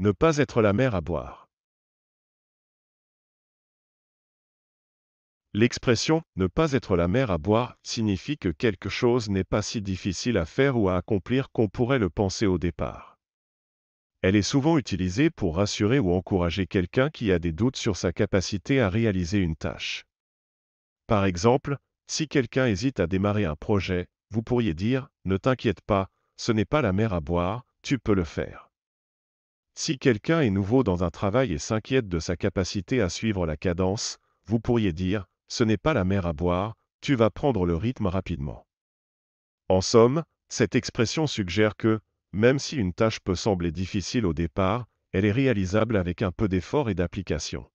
Ne pas être la mer à boire. L'expression ne pas être la mer à boire signifie que quelque chose n'est pas si difficile à faire ou à accomplir qu'on pourrait le penser au départ. Elle est souvent utilisée pour rassurer ou encourager quelqu'un qui a des doutes sur sa capacité à réaliser une tâche. Par exemple, si quelqu'un hésite à démarrer un projet, vous pourriez dire ⁇ Ne t'inquiète pas, ce n'est pas la mer à boire, tu peux le faire ⁇ si quelqu'un est nouveau dans un travail et s'inquiète de sa capacité à suivre la cadence, vous pourriez dire, ce n'est pas la mer à boire, tu vas prendre le rythme rapidement. En somme, cette expression suggère que, même si une tâche peut sembler difficile au départ, elle est réalisable avec un peu d'effort et d'application.